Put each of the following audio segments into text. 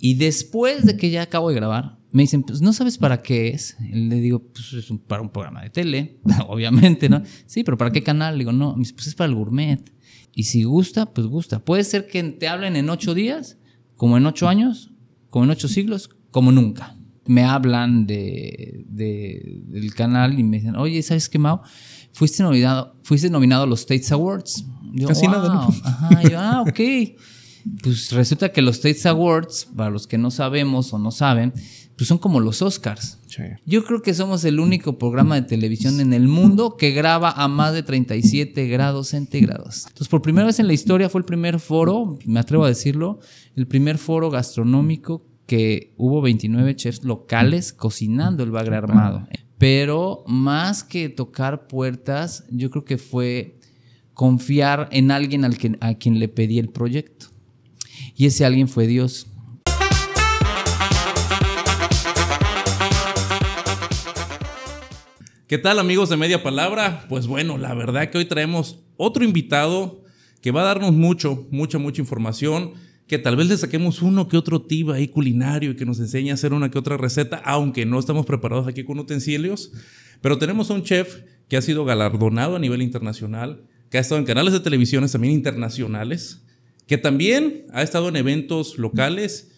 Y después de que ya acabo de grabar, me dicen, pues no sabes para qué es. le digo, pues es para un programa de tele, obviamente, ¿no? Sí, pero ¿para qué canal? Le digo, no, pues es para el gourmet. Y si gusta, pues gusta. Puede ser que te hablen en ocho días, como en ocho años, como en ocho siglos, como nunca. Me hablan de, del canal y me dicen, oye, ¿sabes qué, Mao? Fuiste nominado, fuiste nominado a los States Awards. Casi nada. ¿no? Ajá, yo, ah, ok pues resulta que los States Awards, para los que no sabemos o no saben, pues son como los Oscars. Yo creo que somos el único programa de televisión en el mundo que graba a más de 37 grados centígrados. Entonces, por primera vez en la historia fue el primer foro, me atrevo a decirlo, el primer foro gastronómico que hubo 29 chefs locales cocinando el bagre armado. Pero más que tocar puertas, yo creo que fue confiar en alguien a quien le pedí el proyecto y ese alguien fue Dios. ¿Qué tal amigos de Media Palabra? Pues bueno, la verdad que hoy traemos otro invitado que va a darnos mucho, mucha, mucha información, que tal vez le saquemos uno que otro tip ahí culinario y que nos enseñe a hacer una que otra receta, aunque no estamos preparados aquí con utensilios, pero tenemos a un chef que ha sido galardonado a nivel internacional, que ha estado en canales de televisiones también internacionales, que también ha estado en eventos locales,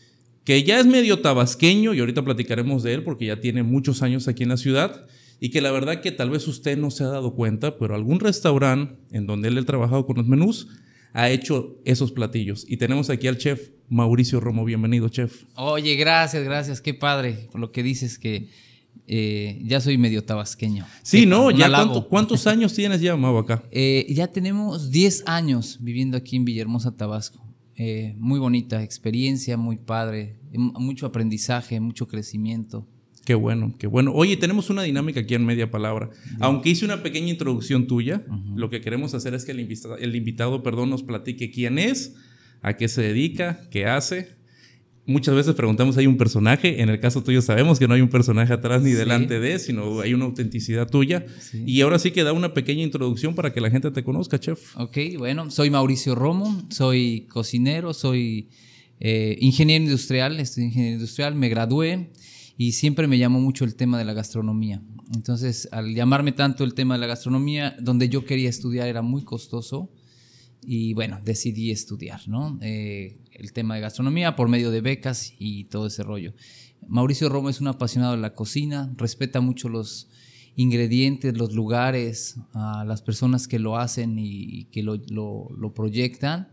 que ya es medio tabasqueño, y ahorita platicaremos de él porque ya tiene muchos años aquí en la ciudad, y que la verdad que tal vez usted no se ha dado cuenta, pero algún restaurante en donde él ha trabajado con los menús ha hecho esos platillos. Y tenemos aquí al chef Mauricio Romo. Bienvenido, chef. Oye, gracias, gracias. Qué padre por lo que dices que eh, ya soy medio tabasqueño. Sí, ¿no? ¿Ya cuántos años tienes ya, Mau, acá? Eh, ya tenemos 10 años viviendo aquí en Villahermosa, Tabasco. Eh, muy bonita experiencia, muy padre, em, mucho aprendizaje, mucho crecimiento. Qué bueno, qué bueno. Oye, tenemos una dinámica aquí en media palabra. Aunque hice una pequeña introducción tuya, lo que queremos hacer es que el, invitado, perdón, nos platique quién es, a qué se dedica, qué hace, muchas veces preguntamos, ¿hay un personaje? En el caso tuyo sabemos que no hay un personaje atrás ni delante de, sino hay una autenticidad tuya. Y ahora sí que da una pequeña introducción para que la gente te conozca, chef. Ok, bueno, soy Mauricio Romo, soy cocinero, soy eh, ingeniero industrial, estoy ingeniero industrial, me gradué y siempre me llamó mucho el tema de la gastronomía. Entonces, al llamarme tanto el tema de la gastronomía, donde yo quería estudiar era muy costoso y bueno, decidí estudiar, ¿no? Eh, el tema de gastronomía por medio de becas y todo ese rollo. Mauricio Romo es un apasionado de la cocina, respeta mucho los ingredientes, los lugares, las personas que lo hacen y, que lo, proyectan.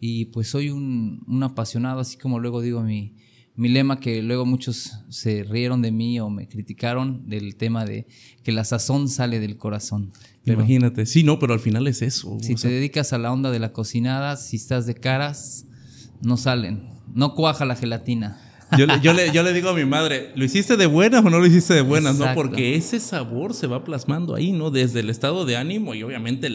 Y pues soy un, apasionado, así como luego digo mi, mi lema, que luego muchos se rieron de mí o me criticaron del tema de que la sazón sale del corazón. Imagínate, sí, no, pero al final es eso. Si te dedicas a la onda de la cocinada, si estás de caras, no salen. No cuaja la gelatina. Yo le, yo, le, digo a mi madre, ¿lo hiciste de buenas o no lo hiciste de buenas? No, porque ese sabor se va plasmando ahí, ¿no? Desde el estado de ánimo y obviamente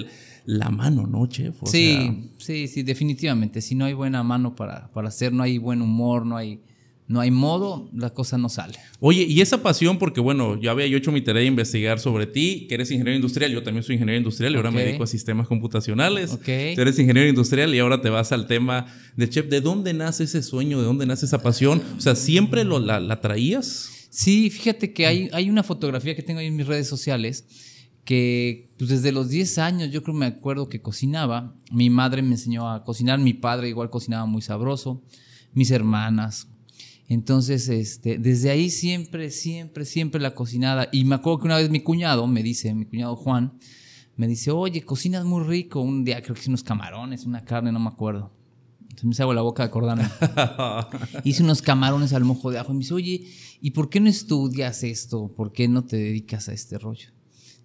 la mano, ¿no, chef? sí, sí, sí, definitivamente. Si no hay buena mano para, para hacer, no hay buen humor, no hay no hay modo, la cosa no sale. Oye, y esa pasión, porque bueno, yo había hecho mi tarea de investigar sobre ti, que eres ingeniero industrial, yo también soy ingeniero industrial y ahora me dedico a sistemas computacionales. Ok. Tú eres ingeniero industrial y ahora te vas al tema de chef. ¿De dónde nace ese sueño? ¿De dónde nace esa pasión? O sea, ¿siempre lo, la, traías? Sí, fíjate que hay, hay una fotografía que tengo ahí en mis redes sociales que pues, desde los 10 años yo creo me acuerdo que cocinaba. Mi madre me enseñó a cocinar, mi padre igual cocinaba muy sabroso, mis hermanas entonces, este, desde ahí siempre, siempre, siempre la cocinada. Y me acuerdo que una vez mi cuñado me dice, mi cuñado Juan, me dice, oye, cocinas muy rico. Un día creo que hice unos camarones, una carne, no me acuerdo. Entonces me hago la boca acordándome. hice unos camarones al mojo de ajo. Y me dice, oye, ¿y por qué no estudias esto? ¿Por qué no te dedicas a este rollo?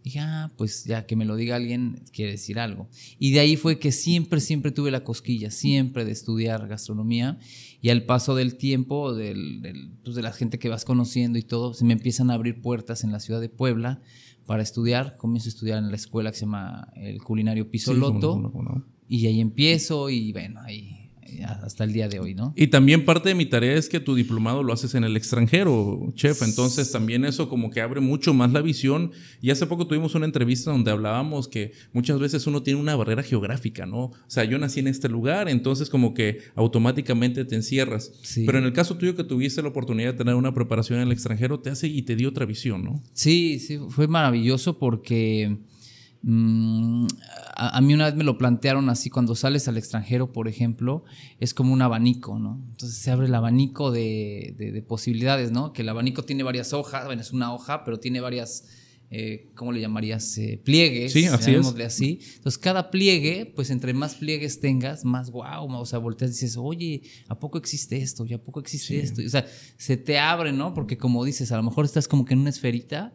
dije, ah, pues ya que me lo diga alguien, quiere decir algo. Y de ahí fue que siempre, siempre tuve la cosquilla, siempre de estudiar gastronomía. Y al paso del tiempo, del, pues, de la gente que vas conociendo y todo, se me empiezan a abrir puertas en la ciudad de Puebla para estudiar. Comienzo a estudiar en la escuela que se llama el Culinario Pisoloto. Y ahí empiezo y bueno, ahí hasta el día de hoy, ¿no? Y también parte de mi tarea es que tu diplomado lo haces en el extranjero, chef, entonces también eso como que abre mucho más la visión. Y hace poco tuvimos una entrevista donde hablábamos que muchas veces uno tiene una barrera geográfica, ¿no? O sea, yo nací en este lugar, entonces como que automáticamente te encierras. Pero en el caso tuyo que tuviste la oportunidad de tener una preparación en el extranjero, te hace y te dio otra visión, ¿no? Sí, sí, fue maravilloso porque Mm, a, mí una vez me lo plantearon así, cuando sales al extranjero, por ejemplo, es como un abanico, ¿no? Entonces se abre el abanico de, posibilidades, ¿no? Que el abanico tiene varias hojas, bueno, es una hoja, pero tiene varias, eh, ¿cómo le llamarías? Eh, pliegues, sí, así, así. Entonces cada pliegue, pues entre más pliegues tengas, más guau, o sea, volteas y dices, oye, ¿a poco existe esto? ¿Y a poco existe esto? o sea, se te abre, ¿no? Porque como dices, a lo mejor estás como que en una esferita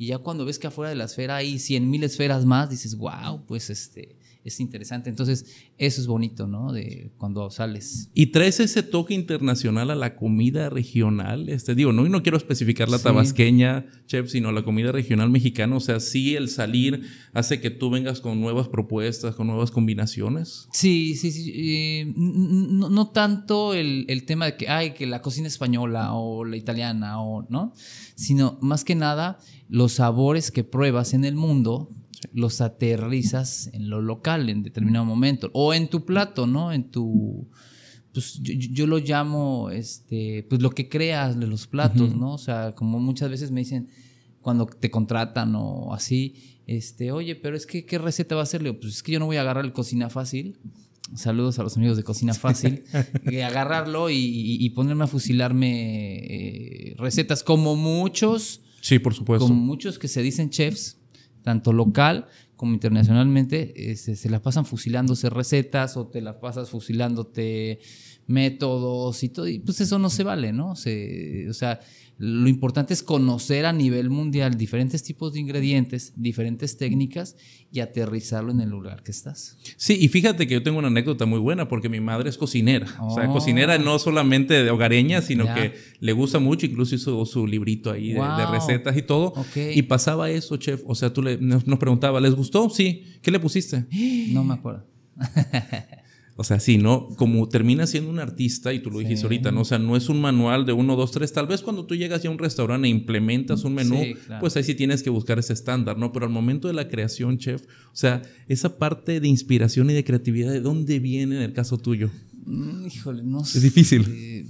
y ya cuando ves que afuera de la esfera hay 100.000 esferas más, dices, wow, pues este, es interesante. Entonces, eso es bonito, ¿no? De cuando sales. Y traes ese toque internacional a la comida regional. Este, digo, no, y no quiero especificar la tabasqueña, chef, sino la comida regional mexicana. O sea, sí, el salir hace que tú vengas con nuevas propuestas, con nuevas combinaciones. Sí, sí, sí. Eh, no, tanto el, el, tema de que, ay, que la cocina española o la italiana o, ¿no? Sino más que nada los sabores que pruebas en el mundo los aterrizas en lo local en determinado momento o en tu plato, ¿no? En tu pues yo, lo llamo este pues lo que creas de los platos, ¿no? O sea, como muchas veces me dicen cuando te contratan o así, este, oye, pero es que qué receta va a hacerle? Pues es que yo no voy a agarrar el cocina fácil. Saludos a los amigos de Cocina Fácil. Eh, agarrarlo y, ponerme a fusilarme eh, recetas como muchos Sí, por supuesto. Con muchos que se dicen chefs, tanto local como internacionalmente, eh, se, las pasan fusilándose recetas o te las pasas fusilándote métodos y todo. Y pues eso no se vale, ¿no? Se, o sea, lo importante es conocer a nivel mundial diferentes tipos de ingredientes, diferentes técnicas y aterrizarlo en el lugar que estás. Sí, y fíjate que yo tengo una anécdota muy buena porque mi madre es cocinera. O sea, oh. cocinera no solamente de hogareña, sino que le gusta mucho, incluso hizo su librito ahí de, recetas y todo. Y pasaba eso, chef. O sea, tú le, nos, nos preguntaba, ¿les gustó? Sí. ¿Qué le pusiste? No me acuerdo. O sea, si ¿no? Como termina siendo un artista, y tú lo dijiste ahorita, ¿no? O sea, no es un manual de uno, dos, tres. Tal vez cuando tú llegas ya a un restaurante e implementas un menú, pues ahí sí tienes que buscar ese estándar, ¿no? Pero al momento de la creación, chef, o sea, esa parte de inspiración y de creatividad, ¿de dónde viene en el caso tuyo? Mm, híjole, no sé. Es difícil.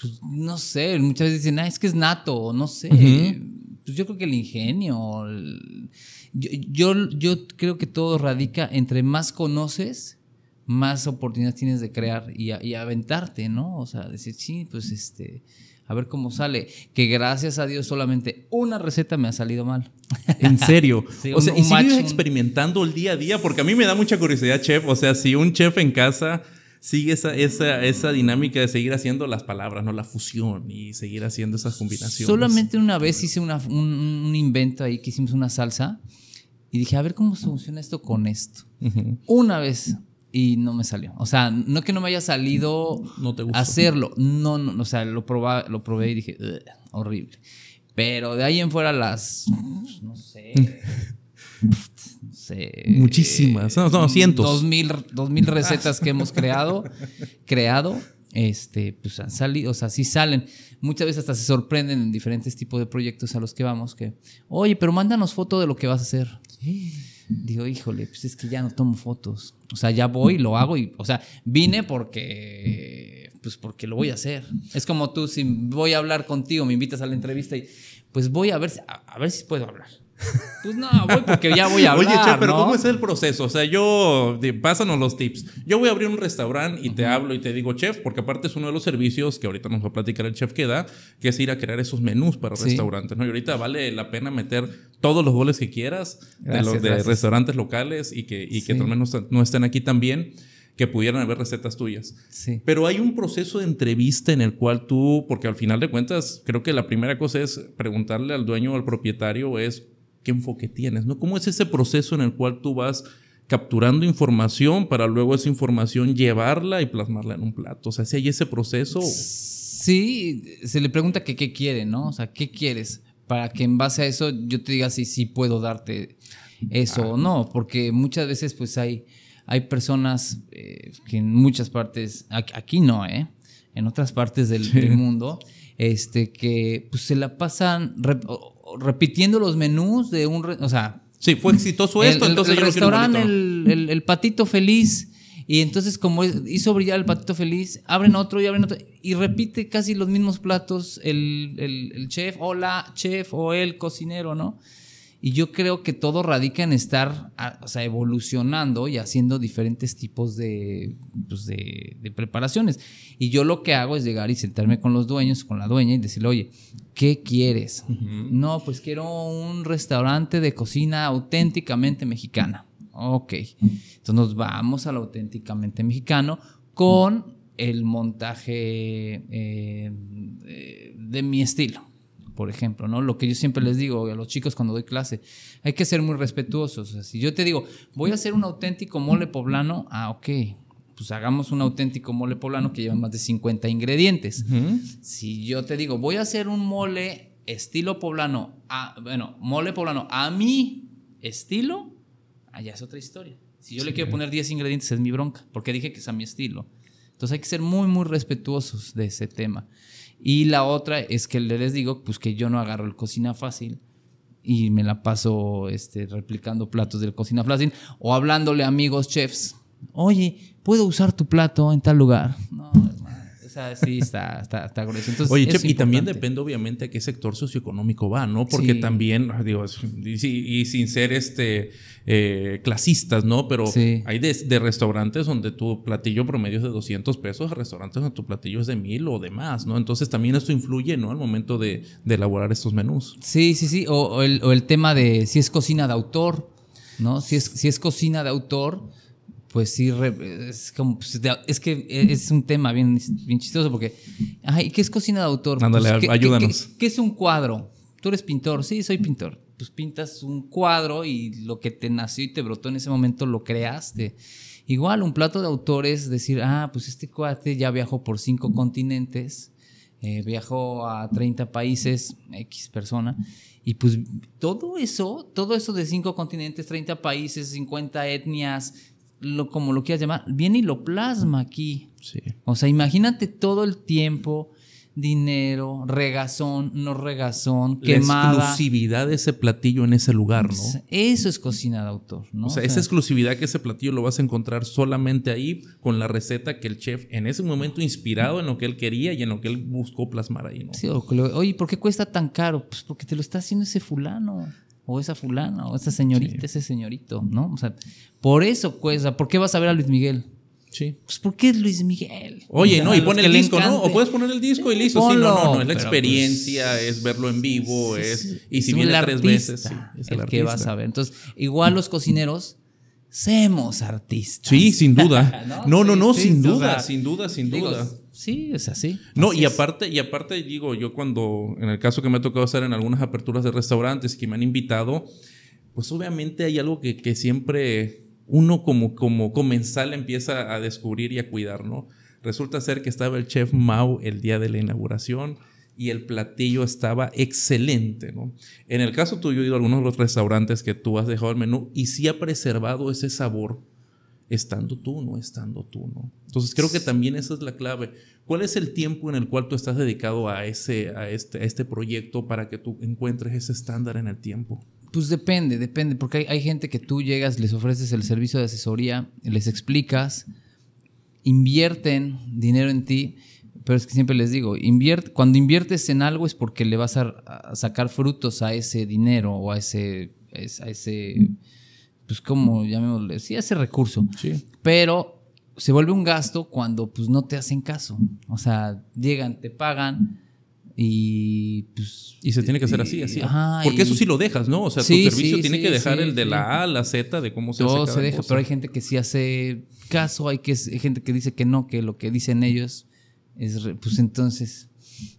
pues, no sé, muchas veces dicen, ah, es que es nato, no sé. Pues yo creo que el ingenio. yo, yo creo que todo radica entre más conoces más oportunidades tienes de crear y, aventarte, ¿no? O sea, decir, sí, pues este, a ver cómo sale. Que gracias a Dios solamente una receta me ha salido mal. En serio. o sea, y experimentando el día a día, porque a mí me da mucha curiosidad, chef. O sea, si un chef en casa sigue esa, esa, esa dinámica de seguir haciendo las palabras, ¿no? La fusión y seguir haciendo esas combinaciones. Solamente una vez hice un, invento ahí que hicimos una salsa y dije, a ver cómo funciona esto con esto. Una vez y no me salió. O sea, no que no me haya salido no te hacerlo. No, no, o sea, lo, probé, lo probé y dije, horrible. Pero de ahí en fuera las, no sé, mm. no Muchísimas, no, no mm, cientos. Dos mil, dos mil recetas que hemos creado, creado, este, pues han salido, o sea, sí salen. Muchas veces hasta se sorprenden en diferentes tipos de proyectos a los que vamos que, oye, pero mándanos foto de lo que vas a hacer. Sí digo, híjole, pues es que ya no tomo fotos. O sea, ya voy, lo hago y, o sea, vine porque, pues porque lo voy a hacer. Es como tú, si voy a hablar contigo, me invitas a la entrevista y, pues voy a ver, a ver si puedo hablar. Pues no, voy porque ya voy a hablar. Oye, che, pero ¿cómo es el proceso? O sea, yo, pásanos los tips. Yo voy a abrir un restaurante y te hablo y te digo, chef, porque aparte es uno de los servicios que ahorita nos va a platicar el chef que da, que es ir a crear esos menús para restaurantes, ¿no? Y ahorita vale la pena meter todos los goles que quieras de los de restaurantes locales y que, y que al menos no estén aquí también que pudieran haber recetas tuyas. Sí. Pero hay un proceso de entrevista en el cual tú, porque al final de cuentas, creo que la primera cosa es preguntarle al dueño o al propietario es qué enfoque tienes, ¿no? ¿Cómo es ese proceso en el cual tú vas capturando información para luego esa información llevarla y plasmarla en un plato? O sea, si hay ese proceso. Sí, se le pregunta que qué quiere, ¿no? O sea, ¿qué quieres? Para que en base a eso yo te diga si sí puedo darte eso o ah. no, porque muchas veces pues hay, hay personas eh, que en muchas partes, aquí no, ¿eh? En otras partes del mundo este, que pues, se la pasan repitiendo los menús de un... O sea... Sí, fue exitoso esto, entonces... El, el restaurante, el, el, patito feliz. Y entonces como hizo brillar el patito feliz, abren otro y abren otro. Y repite casi los mismos platos el, chef o la chef o el cocinero, ¿no? Y yo creo que todo radica en estar o sea, evolucionando y haciendo diferentes tipos pues, de, de, preparaciones. Y yo lo que hago es llegar y sentarme con los dueños, con la dueña y decirle, oye, ¿qué quieres? No, pues quiero un restaurante de cocina auténticamente mexicana. Ok, entonces nos vamos al auténticamente mexicano con el montaje eh, eh, de mi estilo por ejemplo, ¿no? Lo que yo siempre les digo a los chicos cuando doy clase, hay que ser muy respetuosos. si yo te digo, voy a hacer un auténtico mole poblano, ah, ok, pues hagamos un auténtico mole poblano que lleva más de 50 ingredientes. Si yo te digo, voy a hacer un mole estilo poblano, ah, bueno, mole poblano a mi estilo, allá ah, es otra historia. Si yo le quiero poner 10 ingredientes es mi bronca, porque dije que es a mi estilo. Entonces hay que ser muy, muy respetuosos de ese tema. Y la otra es que les digo, pues que yo no agarro el cocina fácil y me la paso este, replicando platos del cocina fácil o hablándole a amigos chefs. Oye, ¿puedo usar tu plato en tal lugar? No, sí, está, Oye, y también depende obviamente a qué sector socioeconómico va, ¿no? Porque también, digo, y, sin ser este eh, clasistas, ¿no? Pero hay de, restaurantes donde tu platillo promedio es de 200 pesos, a restaurantes donde tu platillo es de 1000 o de más, ¿no? Entonces también esto influye, ¿no? Al momento de, elaborar estos menús. Sí, sí, sí. O, el, tema de si es cocina de autor, ¿no? Si es, si es cocina de autor pues sí, es, como, pues, es que es un tema bien, bien chistoso porque, ay, ¿qué es cocina de autor? Ándale, pues, ayúdanos. ¿qué, es un cuadro? Tú eres pintor, sí, soy pintor. Pues pintas un cuadro y lo que te nació y te brotó en ese momento lo creaste. Igual, un plato de autor es decir, ah, pues este cuate ya viajó por cinco continentes, eh, viajó a 30 países, X persona. Y pues todo eso, todo eso de cinco continentes, 30 países, 50 etnias, lo, como lo quieras llamar, viene y lo plasma aquí. O sea, imagínate todo el tiempo, dinero, regazón, no regazón, quemada. La exclusividad de ese platillo en ese lugar, ¿no? Pues, eso es cocina de autor, ¿no? O sea, esa exclusividad que ese platillo lo vas a encontrar solamente ahí con la receta que el chef en ese momento inspirado en lo que él quería y en lo que él buscó plasmar ahí, ¿no? Sí, oye, ¿por qué cuesta tan caro? Pues porque te lo está haciendo ese fulano o esa fulana, o esa señorita, ese señorito, ¿no? O sea, por eso, pues, ¿por qué vas a ver a Luis Miguel? Sí. Pues porque es Luis Miguel. Oye, ¿no? Y pone el disco, ¿no? O puedes poner el disco y listo. sí, no, no, no. Es la experiencia, pues, es verlo en vivo, es. Y si viene tres veces, sí. Es el, que vas a ver. Entonces, igual los cocineros. Semos artistas. Sí, sin duda. no, no, no, sin duda, sin duda, sin duda. Sí, es así. No, y aparte, y aparte digo, yo cuando, en el caso que me ha tocado hacer en algunas aperturas de restaurantes que me han invitado, pues obviamente hay algo que, siempre uno como, como comensal empieza a descubrir y a cuidar, ¿no? Resulta ser que estaba el chef mau el día de la inauguración y el platillo estaba excelente, ¿no? En el caso tuyo, he ido a algunos de los restaurantes que tú has dejado el menú y sí ha preservado ese sabor estando tú, no estando tú, ¿no? Entonces creo que también esa es la clave. ¿Cuál es el tiempo en el cual tú estás dedicado a, ese, a, este, este proyecto para que tú encuentres ese estándar en el tiempo? Pues depende, depende, porque hay, gente que tú llegas, les ofreces el servicio de asesoría, les explicas, invierten dinero en ti, pero es que siempre les digo, invierte, cuando inviertes en algo es porque le vas a, sacar frutos a ese dinero o a ese, a ese pues como llamémosle, sí ese recurso. Sí. Pero se vuelve un gasto cuando pues no te hacen caso. O sea, llegan, te pagan y pues... Y se tiene que hacer así, así. Porque eso sí lo dejas, ¿no? O sea, tu servicio tiene que dejar el de la A la Z, de cómo se hace se deja, pero hay gente que sí hace caso, hay, que, hay gente que dice que no, que lo que dicen ellos es... Pues entonces...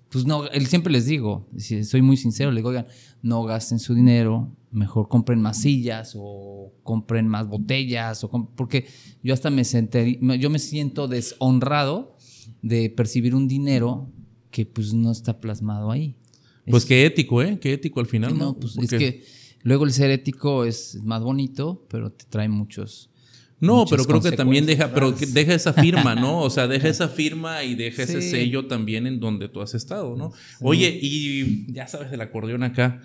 Pues no, él siempre les digo, soy muy sincero, Les digo, oigan, no gasten su dinero mejor compren más sillas o compren más botellas, o porque yo hasta me, senté, yo me siento deshonrado de percibir un dinero que pues no está plasmado ahí. Pues qué ético, ¿eh? Qué ético al final, ¿no? no pues es que luego el ser ético es más bonito, pero te trae muchos... No, pero creo que también deja, pero deja esa firma, ¿no? O sea, deja esa firma y deja ese sello también en donde tú has estado, ¿no? Oye, y ya sabes el acordeón acá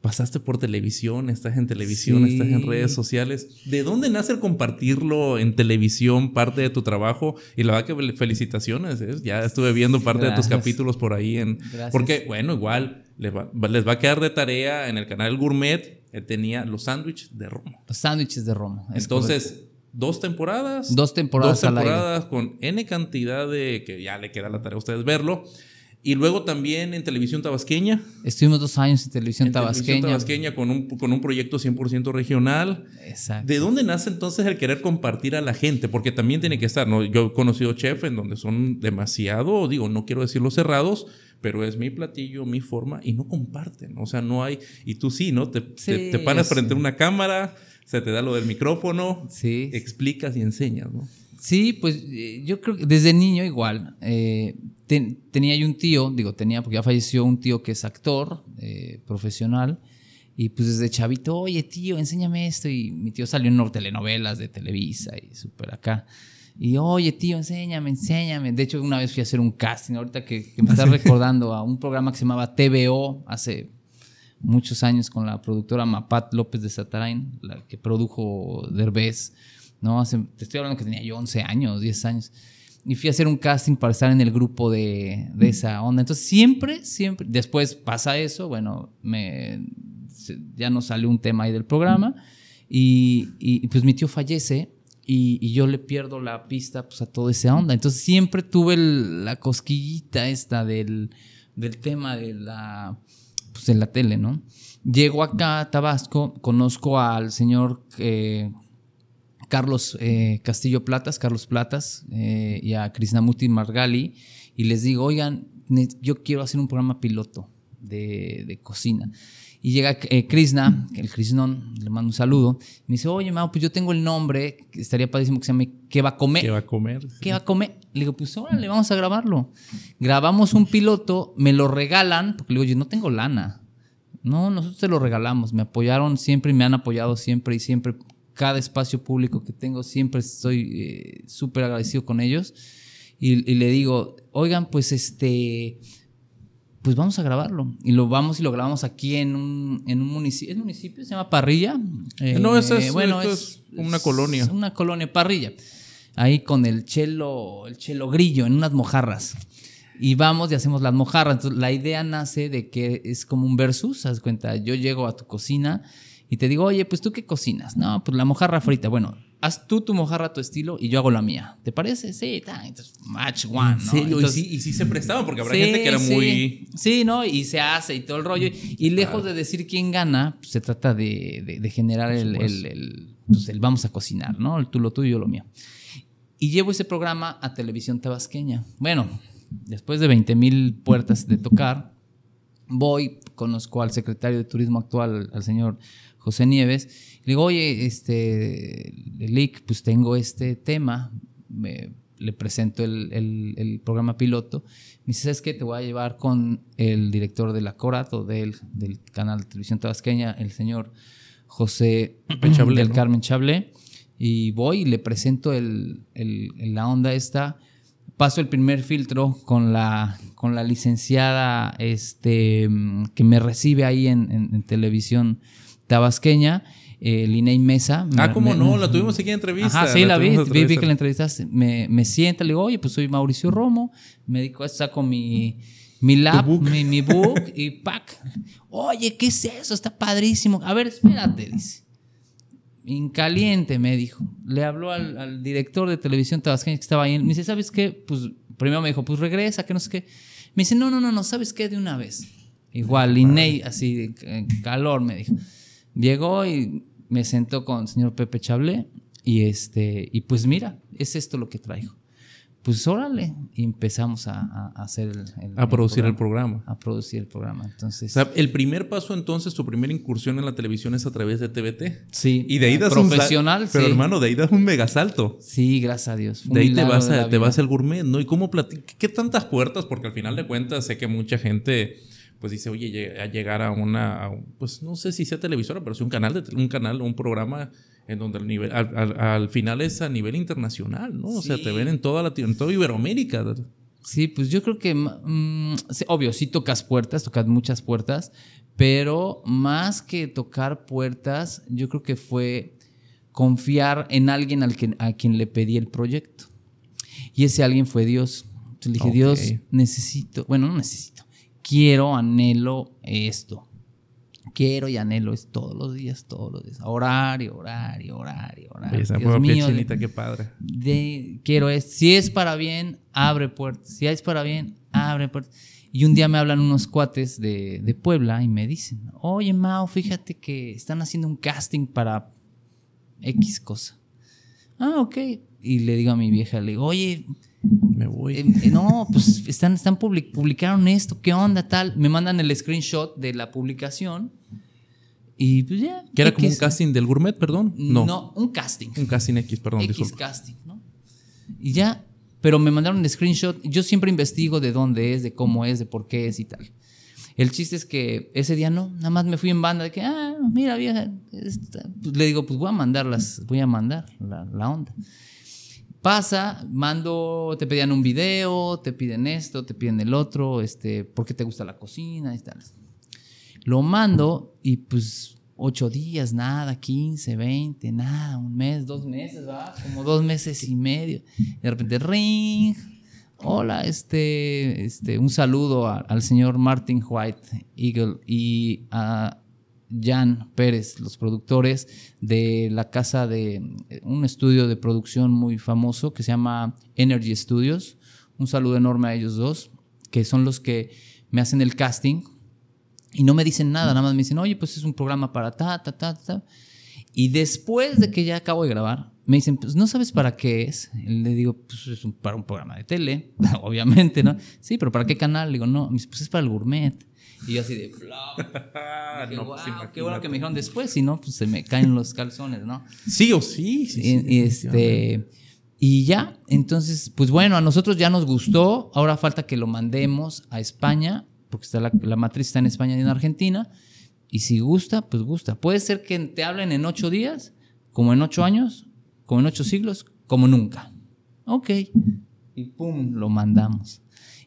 pasaste por televisión, estás en televisión, estás en redes sociales. ¿De dónde nace el compartirlo en televisión, parte de tu trabajo? Y la verdad que felicitaciones, ¿eh? ya estuve viendo parte de tus capítulos por ahí en... Porque, bueno, igual les va, a quedar de tarea en el canal Gourmet, eh, tenía los sándwiches de Roma. Los sándwiches de Roma. Entonces... Dos temporadas. Dos temporadas. Dos temporadas con N cantidad de. que ya le queda la tarea a ustedes verlo y luego también en Televisión Tabasqueña. Estuvimos dos años en Televisión en Tabasqueña. Televisión Tabasqueña con un, con un proyecto 100% regional. Exacto. ¿De dónde nace entonces el querer compartir a la gente? Porque también tiene que estar, ¿no? Yo he conocido chef en donde son demasiado, digo, no quiero decirlo cerrados, pero es mi platillo, mi forma, y no comparten. O sea, no hay. Y tú sí, ¿no? Te, paras frente a una cámara, se te da lo del micrófono, explicas y enseñas, ¿no? Sí, pues eh, yo creo que desde niño igual. Eh, tenía yo un tío, digo, tenía porque ya falleció un tío que es actor eh, profesional. Y pues desde chavito, oye tío, enséñame esto. Y mi tío salió en telenovelas de Televisa y súper acá. Y oye tío, enséñame, enséñame. De hecho, una vez fui a hacer un casting, ahorita que, me estás recordando a un programa que se llamaba TVO hace muchos años con la productora Mapat López de Satarain, la que produjo Derbez. No, te estoy hablando que tenía yo 11 años, 10 años y fui a hacer un casting para estar en el grupo de, esa onda. Entonces siempre, siempre, después pasa eso, bueno, me, ya no salió un tema ahí del programa y, pues mi tío fallece y, yo le pierdo la pista pues a toda esa onda. Entonces siempre tuve la cosquillita esta del, tema de la, pues, la tele, ¿no? Llego acá a Tabasco, conozco al señor... Eh, Carlos eh, Castillo Platas, Carlos Platas eh, y a Krishnamurti Margali y les digo, oigan, yo quiero hacer un programa piloto de, cocina. Y llega Krisna, eh, Krishna, el Krishnón, le mando un saludo. Me dice, oye, Mau, pues yo tengo el nombre, estaría padrísimo que se llame ¿Qué va a comer? ¿Qué va a comer? ¿Qué va a comer? Le digo, pues órale, vamos a grabarlo. Grabamos un piloto, me lo regalan, porque le digo, yo no tengo lana. No, nosotros te lo regalamos. Me apoyaron siempre y me han apoyado siempre y siempre cada espacio público que tengo, siempre estoy eh, súper agradecido con ellos. Y, le digo, oigan, pues este, pues vamos a grabarlo. Y lo vamos y lo grabamos aquí en un, en un municipio, ¿es municipio? Se llama Parrilla. Eh, eh, no, es, bueno, es, una colonia. Es una colonia, Parrilla. Ahí con el chelo, el chelo grillo, en unas mojarras y vamos y hacemos las mojarras. Entonces, la idea nace de que es como un versus, ¿sabes cuenta? Yo llego a tu cocina y te digo, oye, pues tú qué cocinas. No, pues la mojarra frita. Bueno, haz tú tu mojarra a tu estilo y yo hago la mía. ¿Te parece? Sí, está. entonces, match one, ¿no? Sí, y, sí, se prestaba porque habrá gente que era muy. Sí, ¿no? Y se hace y todo el rollo. Y lejos de decir quién gana, pues, se trata de, de, generar el, el, pues, el, vamos a cocinar, ¿no? El tú lo tuyo y yo lo mío. Y llevo ese programa a televisión tabasqueña. Bueno, después de 20 mil puertas de tocar, voy, conozco al secretario de turismo actual, al señor José Nieves. Le digo, oye, este, Lick, pues tengo este tema, le presento el, programa piloto. Me dice, es que Te voy a llevar con el director de la Corato, del, del canal de televisión tabasqueña, el señor José del Carmen Chablé. Y voy y le presento la onda esta. Paso el primer filtro con la, con la licenciada este, mm, que me recibe ahí en televisión tabasqueña, eh, Mesa. Ah, ¿cómo no? La tuvimos aquí en entrevista. Ah, sí, la, vi, vi, que la entrevistaste. Me, sienta, le digo, oye, pues soy Mauricio Romo, me dijo saco mi, mi lap, Mi, book y pack. Oye, ¿qué es eso? Está padrísimo. A ver, espérate, dice. Incaliente, me dijo. Le habló al, al director de televisión tabasqueña que estaba ahí. Me dice, ¿sabes qué? Pues primero me dijo, pues regresa, que no sé qué. Me dice, no, no, no, no, ¿sabes qué? De una vez. Igual, Linney así, eh, calor, me dijo. Llegó y me sentó con el señor Pepe Chablé y, este, y pues mira, es esto lo que traigo. Pues órale, y empezamos a, hacer el, A producir el programa, A producir el programa, entonces... el primer paso entonces, tu primera incursión en la televisión es a través de TVT. Sí. Y de ahí das profesional, un Pero hermano, de ahí das un megasalto. Sí, gracias a Dios. de ahí te vas, te vas al gourmet, ¿no? ¿Y cómo ¿Qué tantas puertas? Porque al final de cuentas sé que mucha gente pues dice, oye, a llegar a una, pues no sé si sea televisora, pero sí un canal, de, un canal, un programa en donde el nivel, al, final es a nivel internacional, ¿no? O sea, te ven en toda, la, en toda Iberoamérica. Sí, pues yo creo que, mm, obvio, sí tocas puertas, tocas muchas puertas, pero más que tocar puertas, yo creo que fue confiar en alguien al a quien le pedí el proyecto. Y ese alguien fue Dios. Entonces le dije, Dios, necesito, bueno, no necesito quiero, anhelo esto. Quiero y anhelo es todos los días, todos los días. Horario, horario, horario, horario. Esa nueva mío, chinita, qué padre. quiero es, si es para bien, abre puertas. Si es para bien, abre puertas. Y un día me hablan unos cuates de, Puebla y me dicen, oye Mao, fíjate que están haciendo un casting para X cosa. Ah, ok. Y le digo a mi vieja, le digo, oye, me voy. Eh, eh, no, pues están, están publicaron esto, ¿qué onda tal? Me mandan el screenshot de la publicación. Y pues ya. que era como un casting del gourmet, perdón. No. No, un casting. Un casting X, perdón. X casting, ¿no? Y ya, pero me mandaron el screenshot. Yo siempre investigo de dónde es, de cómo es, de por qué es y tal. El chiste es que ese día no, nada más me fui en banda de que, ah, mira vieja, pues, le digo, pues voy a mandar las, voy a mandar la, la onda. Pasa, mando, te pedían un video, te piden esto, te piden el otro, este, porque te gusta la cocina y tal. Lo mando y pues ocho días, nada, quince, veinte, nada, un mes, dos meses, va, como dos meses y medio. De repente, ring, hola, este, este, un saludo al señor Martin White Eagle y a Jan Pérez, los productores de la casa de un estudio de producción muy famoso que se llama Energy Studios. Un saludo enorme a ellos dos, que son los que me hacen el casting y no me dicen nada, nada más me dicen, oye, pues es un programa para ta, ta, ta, ta. Y después de que ya acabo de grabar, me dicen, pues no sabes para qué es. le digo, pues es para un programa de tele, obviamente, ¿no? Sí, pero ¿para qué canal? Le digo, no, pues es para el gourmet. Y yo así de, wow, pues, qué bueno que me dijeron después, si no, pues se me caen los calzones, ¿no? Sí o sí. y, este, y ya, entonces, pues bueno, a nosotros ya nos gustó, ahora falta que lo mandemos a España, porque está la, la matriz está en España y en Argentina, y si gusta, pues gusta. Puede ser que te hablen en ocho días, como en ocho años, como en ocho siglos, como nunca. Ok. Y pum, lo mandamos.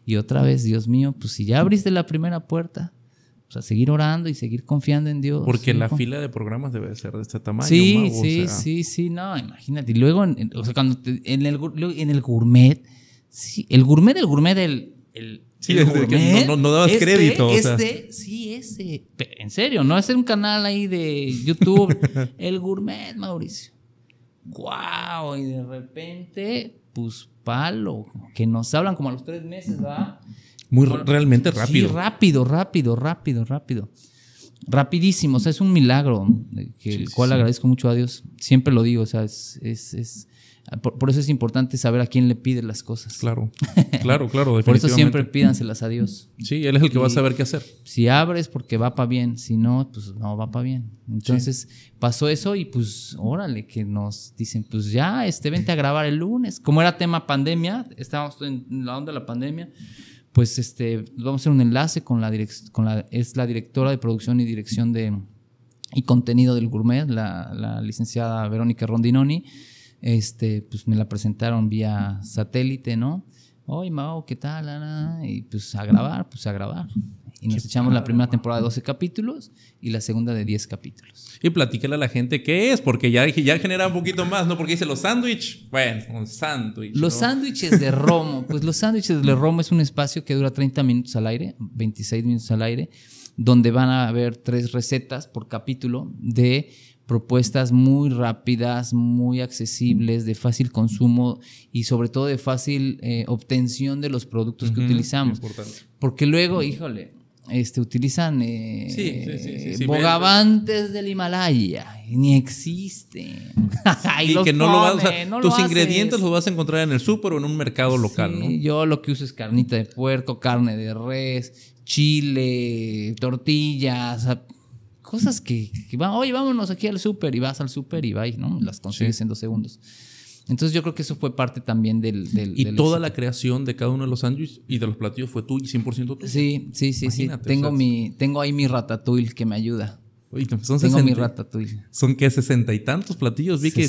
Y otra vez, Dios mío, pues si ya abriste la primera puerta, o pues, sea, seguir orando y seguir confiando en Dios. Porque la fila de programas debe ser de este tamaño. Sí, sí, sí, sí, no, imagínate. Y luego, en, o sea, cuando en, el, en el gourmet, sí, el gourmet, el gourmet, del sí, el no, dabas este, crédito. O este, sí, ese. En serio, no es un canal ahí de YouTube. el gourmet, Mauricio. ¡Wow! Y de repente, pues palo, que nos hablan como a los tres meses, ¿verdad? Muy realmente rápido. Sí, rápido, rápido, rápido, rápido. Rapidísimo, o sea, es un milagro, eh, el cual agradezco mucho a Dios. Siempre lo digo, o sea, es por, eso es importante saber a quién le pide las cosas. Claro, claro, claro. por eso siempre pídanselas a Dios. Sí, Él es el que va a saber qué hacer. Si abres, porque va para bien. Si no, pues no va para bien. Entonces pasó eso y pues órale, que nos dicen, pues ya, este, vente a grabar el lunes. Como era tema pandemia, estábamos en la onda de la pandemia, pues este, vamos a hacer un enlace con la, con la, es la directora de producción y dirección de, y contenido del gourmet, la, la licenciada Verónica Rondinoni este, pues me la presentaron vía satélite, ¿no? hoy Mao, ¿qué tal? Ah, ah, ah". Y pues a grabar, pues a grabar. Y nos echamos la primera temporada de 12 capítulos y la segunda de 10 capítulos. Y platícale a la gente qué es, porque ya, ya genera un poquito más, ¿no? Porque dice los sándwiches. Bueno, un sándwich. Los sándwiches de Romo. pues los sándwiches de Romo es un espacio que dura 30 minutos al aire, 26 minutos al aire, donde van a haber tres recetas por capítulo de propuestas muy rápidas, muy accesibles, de fácil consumo y sobre todo de fácil eh, obtención de los productos que utilizamos. Porque luego, híjole, este, utilizan eh, bogavantes del Himalaya. Ni existen. y que no tus ingredientes los vas a encontrar en el súper o en un mercado local, Yo lo que uso es carnita de puerco, carne de res, chile, tortillas, cosas que, que oye, vámonos aquí al súper y vas al súper y vas, ¿no? Las consigues en dos segundos. Entonces yo creo que eso fue parte también del... y toda la creación de cada uno de los sándwiches y de los platillos fue ¿Y 100% tú? Sí, sí, sí, sí. Tengo, mi, tengo ahí mi ratatouille que me ayuda. Oye, son tengo mi ratatouille. Son que sesenta y tantos platillos, vi que...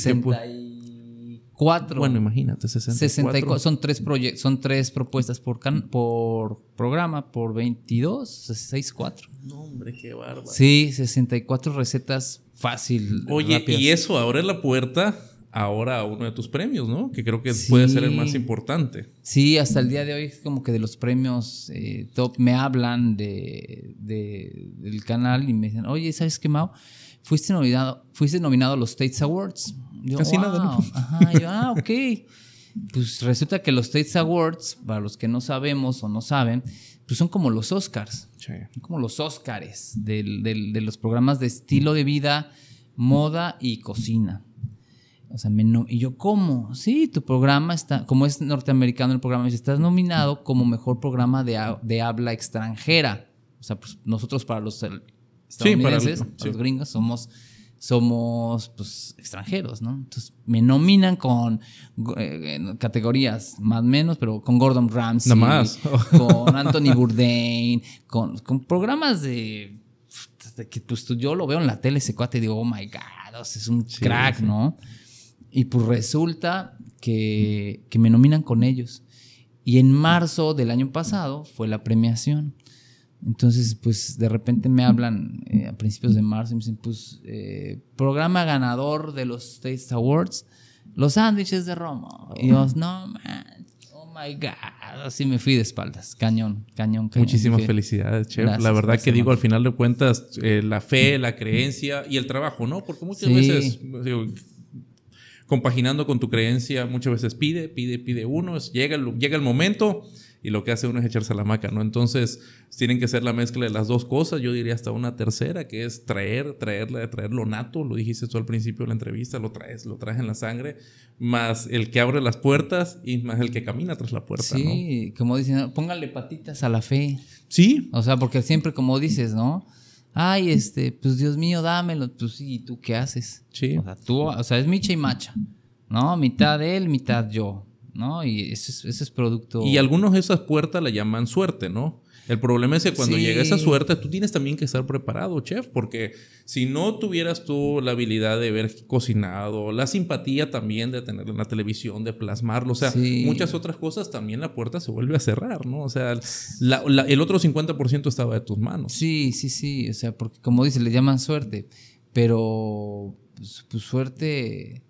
Bueno, imagínate, 64. son, tres son tres propuestas por, can por programa, por 22, 64. No, hombre, qué bárbaro. Sí, 64 recetas fácil. Oye, y eso abre la puerta ahora a uno de tus premios, ¿no? Que creo que puede ser el más importante. Sí, hasta el día de hoy como que de los premios eh, top me hablan de, de, del canal y me dicen, oye, ¿sabes qué, Mao? Fuiste nominado, fuiste nominado a los States Awards. Casi nada. ¿no? Ajá, ah, ok. Pues resulta que los States Awards, para los que no sabemos o no saben, pues son como los Oscars. Sí. Como los Oscars de los programas de estilo de vida, moda y cocina. O sea, me no, y yo, ¿cómo? Sí, tu programa está, como es norteamericano el programa, estás nominado como mejor programa de, habla extranjera. O sea, pues nosotros para los estadounidenses, los gringos, somos somos pues, extranjeros, ¿no? Entonces me nominan con eh, categorías más o menos, pero con Gordon Ramsay, más. con Anthony Bourdain, con, programas de, que pues yo lo veo en la tele ese cuate y digo, oh my god, es un crack, ¿no? Y pues resulta que, que me nominan con ellos. Y en marzo del año pasado fue la premiación. Entonces, pues de repente me hablan eh, a principios de marzo y me dicen, pues, eh, programa ganador de los Taste Awards, los sándwiches de Romo. Y yo, oh. no, man, oh my God. Así me fui de espaldas, cañón, cañón, cañón. Muchísimas felicidades, Chef. la verdad que digo, al final de cuentas, eh, la fe, la creencia y el trabajo, ¿no? Porque muchas veces, compaginando con tu creencia, muchas veces pide, pide, pide uno, llega llega el momento y lo que hace uno es echarse a la maca, ¿no? Entonces, tienen que ser la mezcla de las dos cosas, yo diría hasta una tercera, que es traer, traerla traer lo nato, lo dijiste tú al principio de la entrevista, lo traes, lo traes en la sangre, más el que abre las puertas y más el que camina tras la puerta, Sí, como dicen, póngale patitas a la fe. Sí. O sea, porque siempre como dices, ¿no? Ay, este, pues Dios mío, dámelo. Pues sí, ¿y tú qué haces? Sí. O sea, tú, o sea, es micha y macha, ¿no? Mitad él, mitad yo. ¿no? Y ese es, producto... Y algunos esas puertas la llaman suerte, ¿no? El problema es que cuando llega esa suerte, tú tienes también que estar preparado, chef, porque si no tuvieras tú la habilidad de ver cocinado, la simpatía también de tener en la televisión, de plasmarlo, o sea, muchas otras cosas, también la puerta se vuelve a cerrar, ¿no? O sea, el otro 50% estaba de tus manos. Sí, sí, sí, o sea, porque como dices, le llaman suerte, pero pues, pues, suerte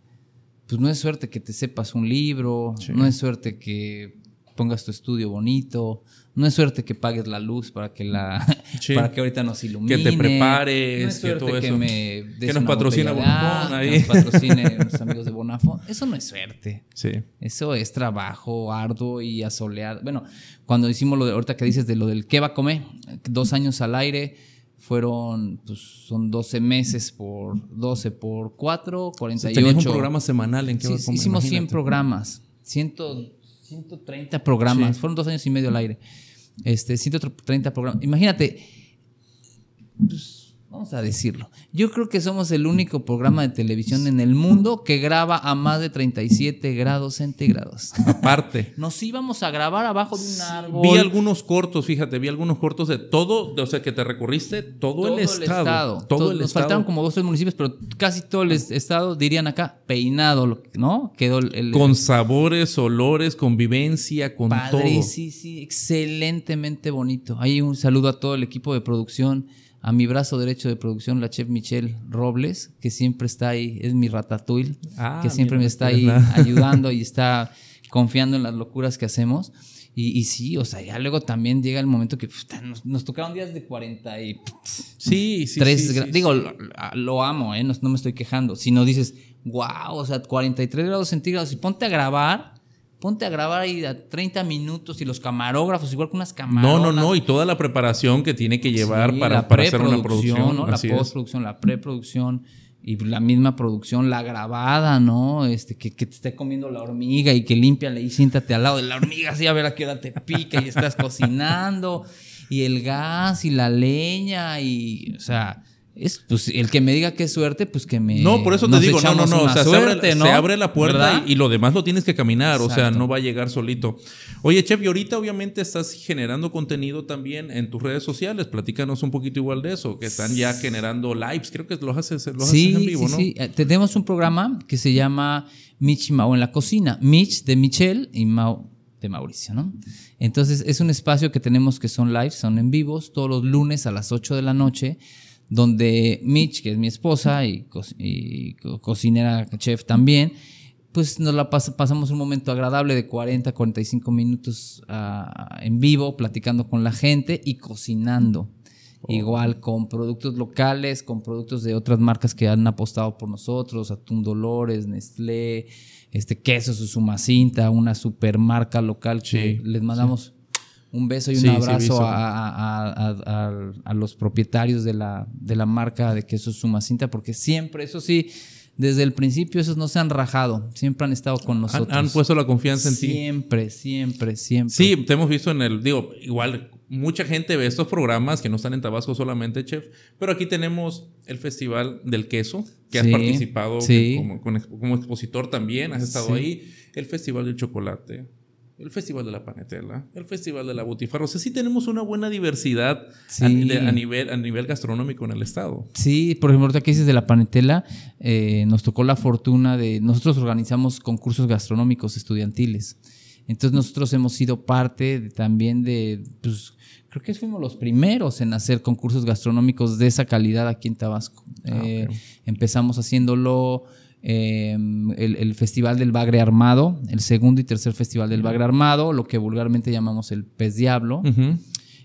pues no es suerte que te sepas un libro, no es suerte que pongas tu estudio bonito, no es suerte que pagues la luz para que la para que ahorita nos ilumine, que te prepares, que todo eso, que nos patrocina Bonafón nos patrocine los amigos de Bonafón, eso no es suerte, eso es trabajo arduo y asoleado. Bueno, cuando hicimos lo de ahorita que dices de lo del qué va a comer, dos años al aire fueron, pues, son 12 meses por 12 por 4, 48. Tenías un programa semanal en que hicimos 100 programas, 100, 130 programas, fueron dos años y medio al aire. Este, 130 programas. Imagínate, pues, Vamos a decirlo. Yo creo que somos el único programa de televisión en el mundo que graba a más de 37 grados centígrados. Aparte. Nos íbamos a grabar abajo de un árbol. Vi algunos cortos, fíjate, vi algunos cortos de todo, o sea, que te recurriste todo, el, estado, el, estado, nos faltaron como dos tres municipios, pero casi todo el estado, dirían acá, peinado, ¿no? Quedó el. con sabores, olores, convivencia, con padre, Sí, sí, excelentemente bonito. Ahí un saludo a todo el equipo de producción a mi brazo derecho de producción, la chef Michelle Robles, que siempre está ahí, es mi ratatouille, ah, que siempre me está ahí ayudando y está confiando en las locuras que hacemos. Y, y, sí, o sea, ya luego también llega el momento que nos, tocaron días de 40 y... sí, sí, Digo, lo, amo, ¿eh? no, no, me estoy quejando. Si no dices, wow, o sea, 43 grados centígrados y ponte a grabar Ponte a grabar ahí a 30 minutos y los camarógrafos, igual que unas cámaras. No, no, no, y toda la preparación que tiene que llevar para, para hacer una producción. La postproducción, la preproducción y la misma producción, la grabada, ¿no? Este, que, te esté comiendo la hormiga y que límpiale y siéntate al lado de la hormiga, así a ver a qué hora te pica y estás cocinando, y el gas y la leña, y, o sea, pues el que me diga qué suerte, pues que me. No, por eso te digo, no, no, no. O sea, suerte, abre, ¿no? se, abre, la puerta y, lo demás lo tienes que caminar, o sea, no va a llegar solito. Oye, Chef, y ahorita obviamente estás generando contenido también en tus redes sociales. Platícanos un poquito igual de eso, que están ya generando lives, creo que los haces, en vivo, ¿no? Sí, eh, tenemos un programa que se llama Mitch y Mao en la cocina. Mitch de Michelle y Mao de Mauricio, ¿no? Entonces es un espacio que tenemos que son lives, son en vivos, todos los lunes a las 8 de la noche donde Mitch, que es mi esposa y, cocinera chef también, pues nos la pasamos un momento agradable de 40, 45 minutos ah, en vivo, platicando con la gente y cocinando. Oh. Igual con productos locales, con productos de otras marcas que han apostado por nosotros, Atún Dolores, Nestlé, este queso Suzumacinta, una supermarca local que les mandamos un beso y un abrazo a, los propietarios de la, de la marca de Queso Sumacinta, porque siempre, eso sí, desde el principio esos no se han rajado, siempre han estado con nosotros. Han, puesto la confianza en ti. Siempre, siempre, siempre. Sí, te hemos visto en el, digo, igual mucha gente ve estos programas que no están en Tabasco solamente, chef, pero aquí tenemos el Festival del Queso, que has participado como, expositor también, has estado ahí, el Festival del Chocolate, el Festival de la Panetela, el Festival de la Butifarra. O sea, sí tenemos una buena diversidad a, nivel, gastronómico en el estado. Sí, por ejemplo, ahorita que dices de la Panetela, eh, nos tocó la fortuna de... Nosotros organizamos concursos gastronómicos estudiantiles. Entonces nosotros hemos sido parte también de... Pues, creo que fuimos los primeros en hacer concursos gastronómicos de esa calidad aquí en Tabasco. Ah, eh, empezamos haciéndolo Em, el, Festival del Bagre Armado, el segundo y tercer Festival del Bagre Armado, lo que vulgarmente llamamos el Pez Diablo.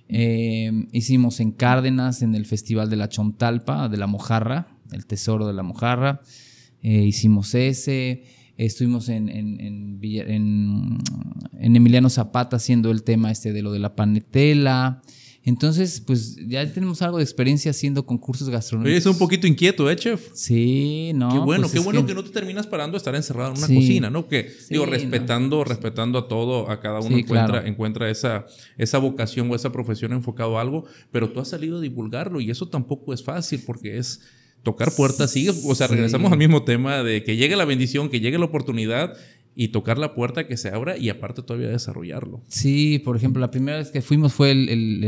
Em, hicimos en Cárdenas, en el Festival de la Chontalpa, de la Mojarra, el Tesoro de la Mojarra. Eh, hicimos ese. Estuvimos en, en, Emiliano Zapata haciendo el tema este de lo de la panetela. Entonces, pues ya tenemos algo de experiencia haciendo concursos gastronómicos. es un poquito inquieto, ¿eh, chef? Sí, no. Qué bueno, pues qué bueno que... no te terminas parando a estar encerrado en una cocina, ¿no? Que, digo, respetando, pues respetando a todo, a cada uno encuentra, esa, esa vocación o esa profesión enfocado a algo, pero tú has salido a divulgarlo y eso tampoco es fácil porque es tocar puertas, y o sea, regresamos al mismo tema de que llegue la bendición, que llegue la oportunidad y tocar la puerta que se abra y aparte todavía desarrollarlo. Sí, por ejemplo, la primera vez que fuimos fue el, el,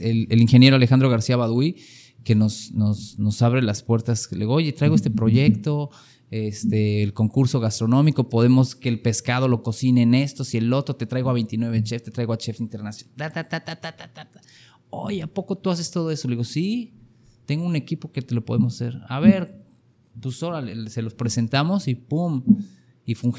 el, ingeniero Alejandro García Baduí que nos, nos, abre las puertas. Le digo, oye, traigo este proyecto, este, el concurso gastronómico, podemos que el pescado lo cocine en esto, si el otro, te traigo a 29 Chef, te traigo a chef internacional. oye, ¿a poco tú haces todo eso? Le digo, sí, tengo un equipo que te lo podemos hacer. A ver, tú pues solo se los presentamos y ¡pum! y fue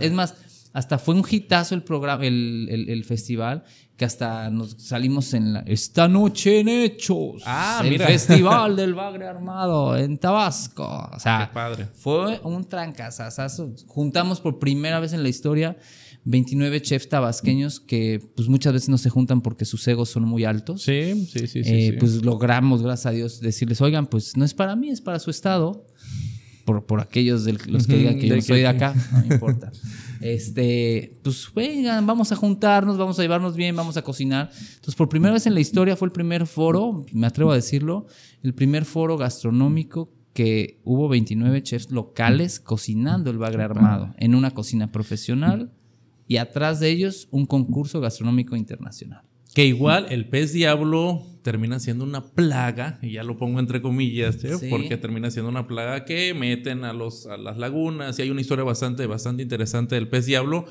Es más, hasta fue un hitazo el programa, el, festival, que hasta nos salimos en la, esta noche en Hechos. Ah, el Festival del Bagre Armado en Tabasco. Qué padre. fue un trancazazazo. Juntamos por primera vez en la historia 29 chefs tabasqueños que pues muchas veces no se juntan porque sus egos son muy altos. Sí, sí, sí. sí. Eh, pues logramos, gracias a Dios, decirles, oigan, pues no es para mí, es para su estado por, por aquellos de los que digan que yo soy de acá, no importa. Este, pues vengan, vamos a juntarnos, vamos a llevarnos bien, vamos a cocinar. Entonces, por primera vez en la historia fue el primer foro, me atrevo a decirlo, el primer foro gastronómico que hubo 29 chefs locales cocinando el bagre armado en una cocina profesional y atrás de ellos un concurso gastronómico internacional. Que igual el pez diablo termina siendo una plaga, y ya lo pongo entre comillas, ¿eh? porque termina siendo una plaga que meten a, los, a las lagunas y hay una historia bastante, bastante interesante del pez diablo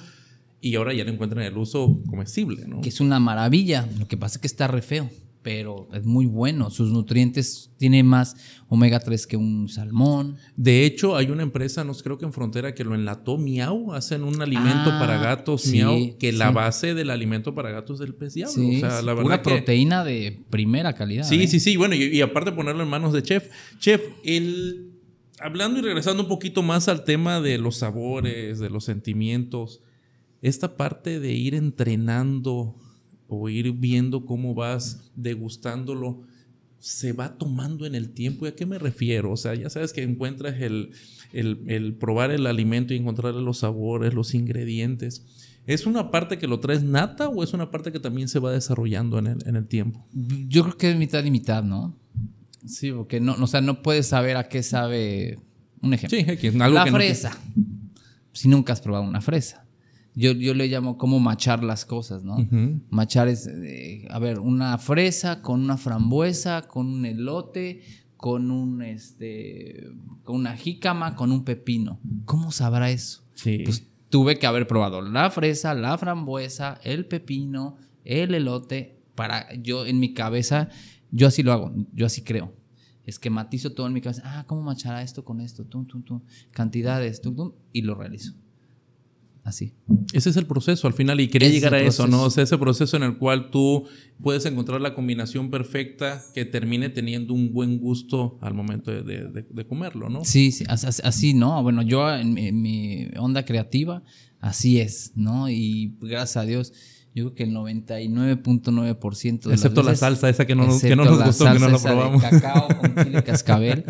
y ahora ya lo encuentran el uso comestible. Que es una maravilla, lo que pasa es que está re feo pero es muy bueno. Sus nutrientes tiene más omega 3 que un salmón. De hecho, hay una empresa, no creo que en frontera, que lo enlató Miau. Hacen un alimento ah, para gatos Miau, que la base del alimento para gatos es del pez diablo. una proteína de primera calidad. Sí, ¿eh? sí, sí. Bueno, y, aparte ponerlo en manos de chef. Chef, el... hablando y regresando un poquito más al tema de los sabores, de los sentimientos, esta parte de ir entrenando o ir viendo cómo vas degustándolo, se va tomando en el tiempo. ¿Y a qué me refiero? O sea, ya sabes que encuentras el, el, probar el alimento y encontrar los sabores, los ingredientes. ¿Es una parte que lo traes nata o es una parte que también se va desarrollando en el, en el tiempo? Yo creo que es mitad y mitad, ¿no? Sí, porque no, o sea, no puedes saber a qué sabe un ejemplo. Sí, La fresa. Si nunca has probado una fresa yo, le llamo cómo machar las cosas, ¿no? Machar es, eh, a ver, una fresa con una frambuesa, con un elote, con un, este, con una jícama, con un pepino. ¿Cómo sabrá eso? Sí. Pues tuve que haber probado la fresa, la frambuesa, el pepino, el elote, para yo en mi cabeza, yo así lo hago, yo así creo esquematizo todo en mi cabeza. Ah, ¿cómo machará esto con esto? Tum, tum, tum. Cantidades, tum, tum, y lo realizo así. Ese es el proceso al final y quería llegar a eso, ¿no? O sea, ese proceso en el cual tú puedes encontrar la combinación perfecta que termine teniendo un buen gusto al momento de, comerlo, ¿no? Sí, así, ¿no? Bueno, yo en mi, onda creativa, así es, ¿no? Y gracias a Dios. Yo creo que el 99.9% de Excepto la salsa esa que no, nos gustó, que no la probamos. cacao con chile cascabel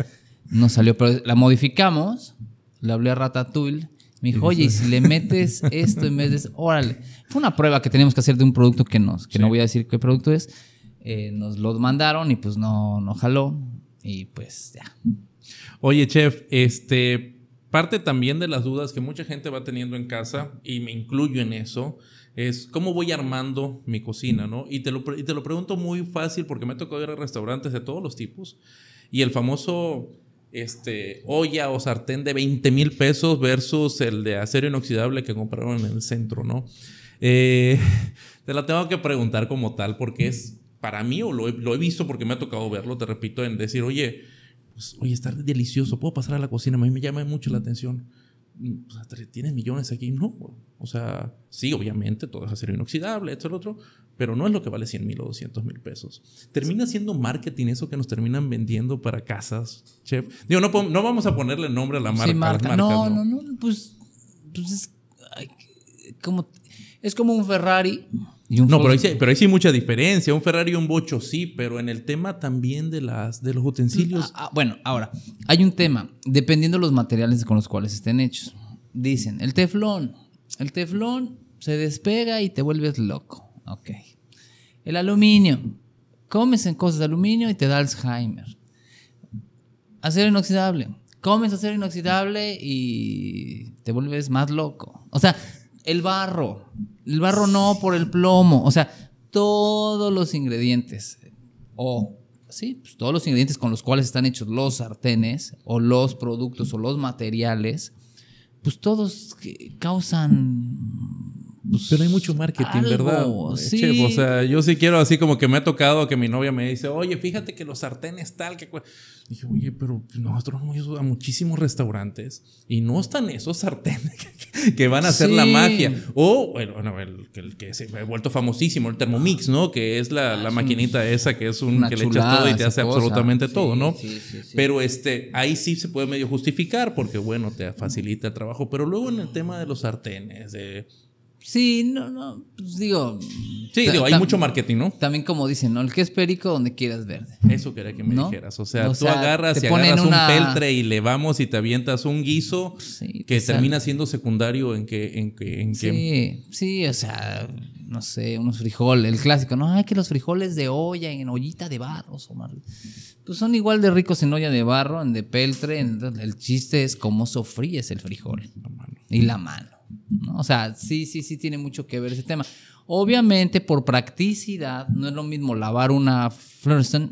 no salió, pero la modificamos, le hablé a Ratatouille me dijo, oye, si le metes esto en vez de... Órale. Fue una prueba que teníamos que hacer de un producto que nos... Que no voy a decir qué producto es. Eh, nos lo mandaron y pues no, no jaló. Y pues ya. Oye, chef, este... Parte también de las dudas que mucha gente va teniendo en casa, y me incluyo en eso, es cómo voy armando mi cocina, ¿no? Y te lo, y te lo pregunto muy fácil porque me tocó ir a restaurantes de todos los tipos. Y el famoso este, olla o sartén de 20 mil pesos versus el de acero inoxidable que compraron en el centro, ¿no? Eh, te la tengo que preguntar como tal porque es para mí, o lo he, visto porque me ha tocado verlo, te repito, en decir, oye, pues, oye, está delicioso, puedo pasar a la cocina, a mí me llama mucho la atención. Pues, tienes millones aquí. No, o sea, sí, obviamente, todo es acero inoxidable, esto, el otro, pero no es lo que vale 100 mil o 200 mil pesos. Termina siendo marketing eso que nos terminan vendiendo para casas, chef. Digo, no, vamos a ponerle nombre a la marca. no, no, no, pues, pues como, es como un Ferrari no, pero ahí, sí, pero sí, mucha diferencia. Un Ferrari y un Bocho sí, pero en el tema también de, las, de los utensilios. Mm, ah, ah, bueno, ahora, hay un tema. Dependiendo de los materiales con los cuales estén hechos. Dicen, el teflón. El teflón se despega y te vuelves loco. Ok. El aluminio. Comes en cosas de aluminio y te da Alzheimer. Acero inoxidable. Comes acero inoxidable y te vuelves más loco. O sea, el barro. El barro no por el plomo. O sea, todos los ingredientes. O, sí, pues, todos los ingredientes con los cuales están hechos los sartenes, o los productos, o los materiales, pues todos causan pues, pero hay mucho marketing, ¿verdad? Sí. o sea, yo sí quiero así como que me ha tocado que mi novia me dice, oye, fíjate que los sartenes tal, que... dije, oye, pero nosotros vamos a muchísimos restaurantes y no están esos sartenes que, van a hacer la magia. O, bueno, el, que se ha vuelto famosísimo, el Thermomix, ¿no? Que es la, la ah, maquinita esa que es un... que le echas todo y te hace absolutamente todo, ¿no? Pero este, ahí sí se puede medio justificar porque, bueno, te facilita el trabajo. Pero luego en el tema de los sartenes, de Sí, no, no, pues digo. Sí, digo, hay mucho marketing, ¿no? También como dicen, ¿no? El que es perico, donde quieras verde. Eso quería que me dijeras. O sea, tú agarras y agarras un peltre y le vamos y te avientas un guiso que termina siendo secundario en que, en que, en sí, sí, o sea, no sé, unos frijoles, el clásico, ¿no? Ay, que los frijoles de olla, en ollita de barro, Omar. Pues son igual de ricos en olla de barro, en de peltre. el chiste es cómo sofríes el frijol. y la mano. O sea, sí, sí, sí tiene mucho que ver ese tema. Obviamente, por practicidad, no es lo mismo lavar una Flurstone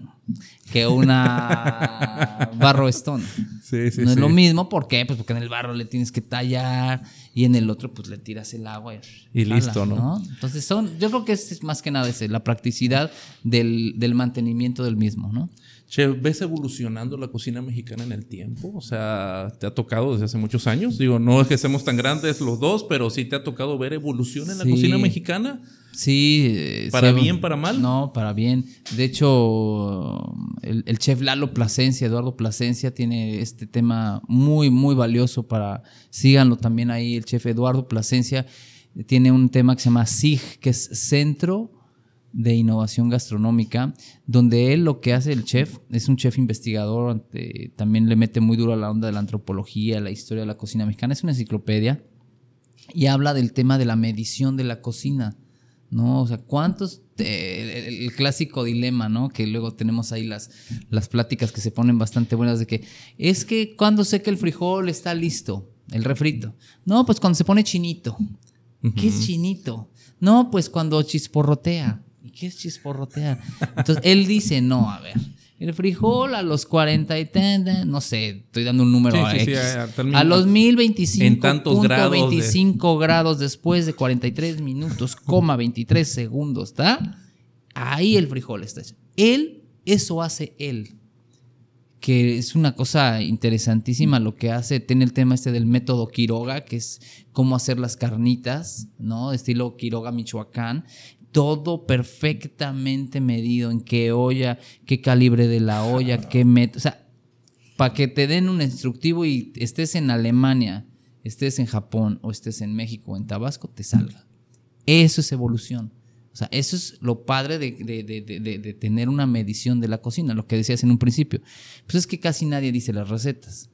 que una barro stone. no es lo mismo, ¿por qué? Pues porque en el barro le tienes que tallar y en el otro pues le tiras el agua y, listo, ¿no? ¿no? Entonces son, yo creo que es más que nada ese, la practicidad del, del mantenimiento del mismo, ¿no? Che, ¿ves evolucionando la cocina mexicana en el tiempo? O sea, ¿te ha tocado desde hace muchos años? Digo, no es que seamos tan grandes los dos, pero sí te ha tocado ver evolución en la cocina mexicana. Sí. Eh, ¿Para bien, para mal? No, para bien. De hecho, el, chef Lalo Plasencia, Eduardo Plasencia, tiene este tema muy, muy valioso para... Síganlo también ahí, el chef Eduardo Plasencia tiene un tema que se llama SIG, que es Centro de innovación gastronómica, donde él lo que hace el chef, es un chef investigador, eh, también le mete muy duro a la onda de la antropología, la historia de la cocina mexicana, es una enciclopedia y habla del tema de la medición de la cocina, ¿no? O sea, ¿cuántos eh, el, clásico dilema, ¿no? Que luego tenemos ahí las, las pláticas que se ponen bastante buenas de que es que cuando sé que el frijol está listo, el refrito. No, pues cuando se pone chinito. ¿Qué es chinito? No, pues cuando chisporrotea qué es chisporrotear? Entonces, él dice, no, a ver. El frijol a los 40 y no sé, estoy dando un número a, a, los 1025 tantos grados 25 grados después de 43 minutos, coma 23 segundos, ¿está? Ahí el frijol está hecho. Él, eso hace él. Que es una cosa interesantísima lo que hace, tiene el tema este del método Quiroga, que es cómo hacer las carnitas, ¿no? Estilo Quiroga, Michoacán todo perfectamente medido en qué olla, qué calibre de la olla, qué meta. O sea, para que te den un instructivo y estés en Alemania, estés en Japón o estés en México o en Tabasco, te salga. Eso es evolución. O sea, eso es lo padre de, de, tener una medición de la cocina, lo que decías en un principio. Pues es que casi nadie dice las recetas.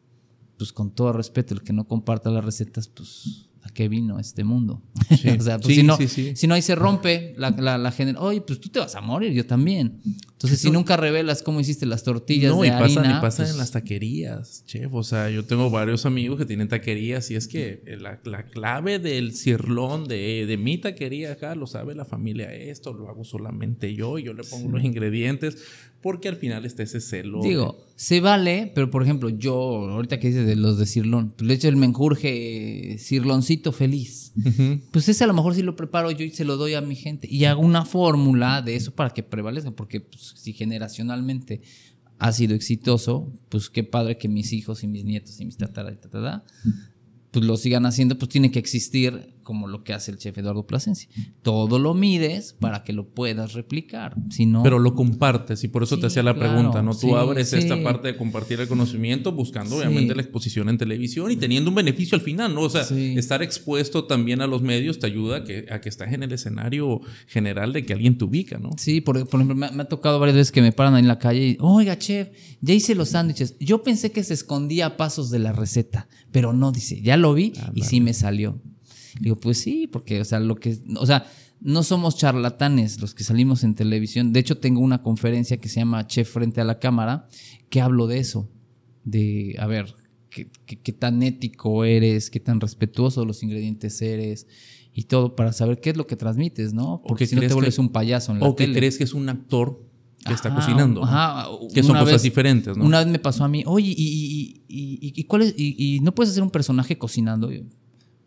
Pues con todo respeto, el que no comparta las recetas, pues ¿a qué vino este mundo? o sea, pues, si, no, si no ahí se rompe la, la, gente, oye, pues tú te vas a morir, yo también. Entonces, si nunca revelas cómo hiciste las tortillas no, y Pasan, y pasan en pues las taquerías, chef. O sea, yo tengo varios amigos que tienen taquerías y es que eh, la, la clave del cirlón de, de, mi taquería acá lo sabe la familia esto, lo hago solamente yo y yo le pongo los ingredientes porque al final está ese celo. Digo, se vale, pero por ejemplo, yo ahorita que dices de los de cirlón, pues, le echo el menjurje eh, Cirlón feliz. Pues ese a lo mejor si lo preparo yo y se lo doy a mi gente. Y hago una fórmula de eso para que prevalezca, porque pues, si generacionalmente ha sido exitoso, pues qué padre que mis hijos y mis nietos y mis tatara y pues lo sigan haciendo, pues tiene que existir como lo que hace el chef Eduardo Plasencia. Todo lo mides para que lo puedas replicar. Si Pero lo compartes y por eso te hacía la pregunta, ¿no? Tú abres esta parte de compartir el conocimiento buscando obviamente la exposición en televisión y teniendo un beneficio al final, ¿no? O sea, estar expuesto también a los medios te ayuda a que, a que estás en el escenario general de que alguien te ubica, ¿no? Sí, por, por ejemplo, me, ha tocado varias veces que me paran ahí en la calle y, oiga, chef, ya hice los sándwiches. Yo pensé que se escondía a pasos de la receta, pero no, dice, ya lo vi y sí me salió digo, pues sí, porque, o sea, lo que, o sea, no somos charlatanes los que salimos en televisión. De hecho, tengo una conferencia que se llama Chef frente a la cámara, que hablo de eso, de, a ver, qué, tan ético eres, qué tan respetuoso de los ingredientes eres y todo para saber qué es lo que transmites, ¿no? Porque si no te vuelves un payaso en la O que crees que es un actor que está cocinando. que son cosas diferentes, ¿no? Una vez me pasó a mí, oye, ¿y, y cuál es? ¿Y no puedes hacer un personaje cocinando?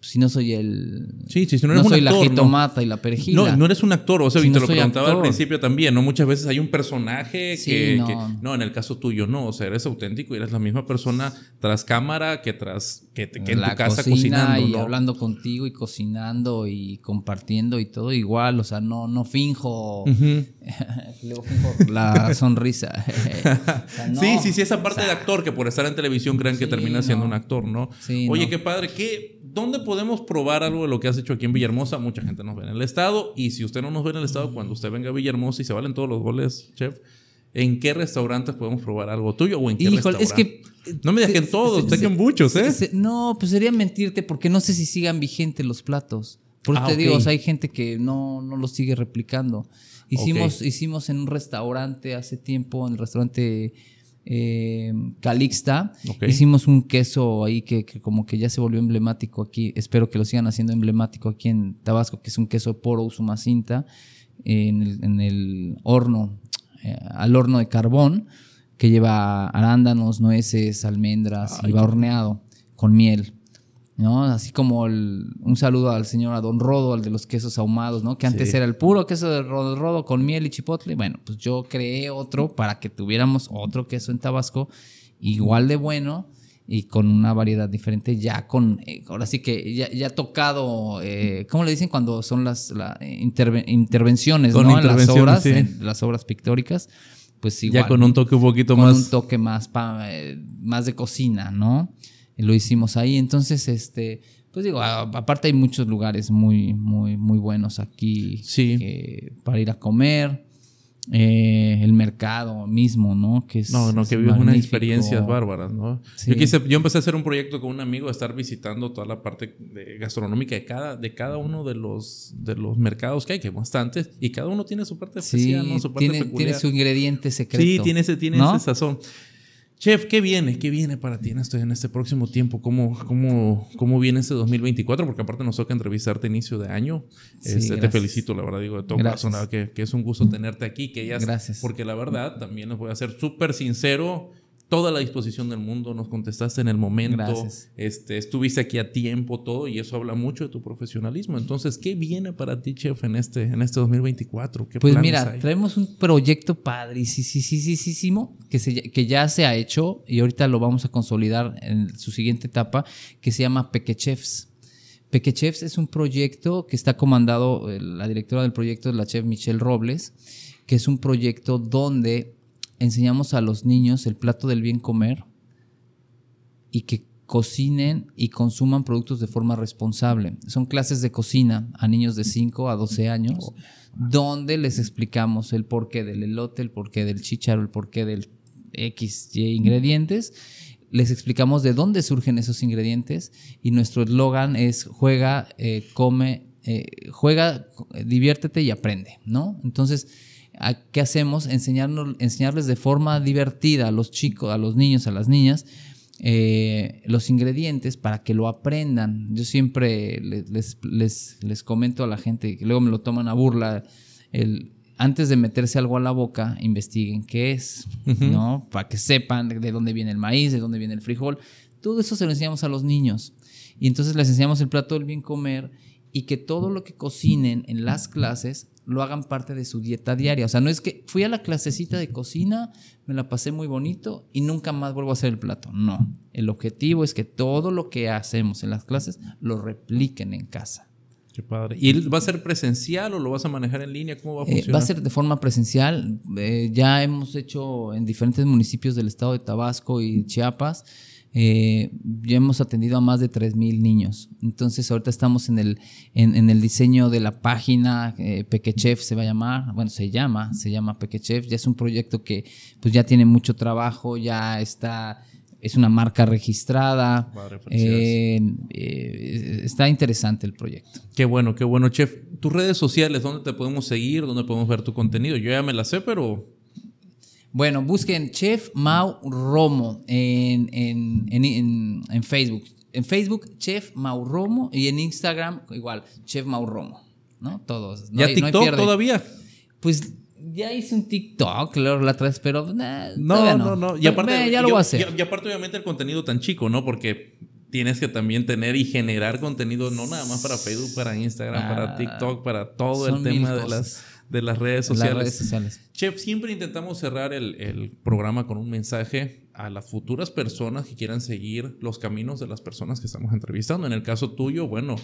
si no soy el. Sí, si no eres no un soy la jitomata y la perejil. No, no eres un actor. O sea, te lo preguntaba al principio también, ¿no? Muchas veces hay un personaje que, no. en el caso tuyo no. O sea, eres auténtico y eres la misma persona tras cámara que tras. que, en la casa cocina cocinando. Y hablando contigo y cocinando y compartiendo y todo igual. O sea, no, no finjo. Luego la sonrisa. sí, sí, sí, esa parte de actor que por estar en televisión crean que termina siendo un actor, ¿no? Oye, qué padre, qué ¿dónde podemos probar algo de lo que has hecho aquí en Villahermosa? Mucha gente nos ve en el estado y si usted no nos ve en el estado, cuando usted venga a Villahermosa y se valen todos los goles, chef, ¿en qué restaurantes podemos probar algo tuyo o en qué es que no me dejen todos, usted muchos, ¿eh? no, pues sería mentirte porque no sé si sigan vigentes los platos. Por eso ah, te digo, hay gente que no, no los sigue replicando. Hicimos, hicimos en un restaurante hace tiempo, en el restaurante eh, Calixta. Hicimos un queso ahí que, como que ya se volvió emblemático aquí. Espero que lo sigan haciendo emblemático aquí en Tabasco, que es un queso poro usumacinta eh, en, el, horno, eh, al horno de carbón, que lleva arándanos, nueces, almendras y va horneado con miel. ¿no? Así como el, un saludo al señor a Don Rodo, al de los quesos ahumados, ¿no? Que antes era el puro queso de Rodo, Rodo con miel y chipotle. Bueno, pues yo creé otro para que tuviéramos otro queso en Tabasco, igual de bueno y con una variedad diferente, ya con, eh, ahora sí que ya, ya tocado, eh, ¿cómo le dicen cuando son las intervenciones, ¿no? en las obras, las obras pictóricas. Pues igual, ya con un toque un poquito con más. un toque más, eh, más de cocina, ¿no? lo hicimos ahí. Entonces, este, pues digo, aparte hay muchos lugares muy, muy, muy buenos aquí para ir a comer. Eh, el mercado mismo, ¿no? Que es, no, no, que vivimos unas experiencias bárbaras, ¿no? Yo, empecé a hacer un proyecto con un amigo, a estar visitando toda la parte gastronómica de cada, de cada uno de los, de los mercados que hay, que hay bastantes, y cada uno tiene su parte especial, ¿no? su parte tiene, su ingrediente secreto. Sí, tiene ese, tiene sazón. Chef, ¿qué viene? ¿Qué viene para ti en este, en este próximo tiempo? ¿Cómo, cómo, cómo viene este 2024? Porque aparte nos toca entrevistarte inicio de año. Este, te felicito, la verdad, digo, de todo que, que, es un gusto tenerte aquí. Que gracias. Porque la verdad, también les voy a ser súper sincero toda la disposición del mundo, nos contestaste en el momento, este, estuviste aquí a tiempo, todo, y eso habla mucho de tu profesionalismo. Entonces, ¿qué viene para ti, chef, en este, en este 2024? ¿Qué pues mira, traemos un proyecto padre, que, se, que ya se ha hecho y ahorita lo vamos a consolidar en su siguiente etapa, que se llama Pequechefs. Chefs es un proyecto que está comandado, eh, la directora del proyecto de la chef Michelle Robles, que es un proyecto donde enseñamos a los niños el plato del bien comer y que cocinen y consuman productos de forma responsable. Son clases de cocina a niños de 5 a 12 años, donde les explicamos el porqué del elote, el porqué del chícharo, el porqué del X, Y ingredientes. Les explicamos de dónde surgen esos ingredientes y nuestro eslogan es juega, eh, come, eh, juega, diviértete y aprende, ¿no? Entonces, ¿qué hacemos? Enseñarnos, enseñarles de forma divertida a los chicos, a los niños, a las niñas, eh, los ingredientes para que lo aprendan. Yo siempre les, les, comento a la gente, que luego me lo toman a burla, antes de meterse algo a la boca, investiguen qué es, ¿no? Para que sepan de dónde viene el maíz, de dónde viene el frijol. Todo eso se lo enseñamos a los niños. Y entonces les enseñamos el plato del bien comer y que todo lo que cocinen en las clases lo hagan parte de su dieta diaria. O sea, no es que fui a la clasecita de cocina, me la pasé muy bonito y nunca más vuelvo a hacer el plato. No, el objetivo es que todo lo que hacemos en las clases lo repliquen en casa. Qué padre. ¿Y va a ser presencial o lo vas a manejar en línea? ¿Cómo va a funcionar? Eh, va a ser de forma presencial. Eh, ya hemos hecho en diferentes municipios del estado de Tabasco y Chiapas eh, ya hemos atendido a más de 3.000 niños. Entonces ahorita estamos en el, en, el diseño de la página, Peque eh, Pequechef se va a llamar, bueno, se llama, se llama Pequechef, ya es un proyecto que pues ya tiene mucho trabajo, ya está es una marca registrada. Eh, eh, está interesante el proyecto. Qué bueno, qué bueno, Chef. Tus redes sociales, ¿dónde te podemos seguir? ¿Dónde podemos ver tu contenido? Yo ya me la sé, pero bueno, busquen Chef Mau Romo en, en, en, en Facebook. En Facebook, Chef Mauromo, y en Instagram, igual, Chef Mauromo, ¿No? Todos. ¿Ya TikTok todavía? Pues ya hice un TikTok la tras pero no, no, no, Y aparte, eh, lo Y, aparte, obviamente, el contenido tan chico, ¿no? Porque tienes que también tener y generar contenido, no nada más para Facebook, para Instagram, para ah, TikTok, para todo el tema de las de las redes sociales. sociales. Chef, siempre intentamos cerrar el, programa con un mensaje a las futuras personas que quieran seguir los caminos de las personas que estamos entrevistando. En el caso tuyo, bueno,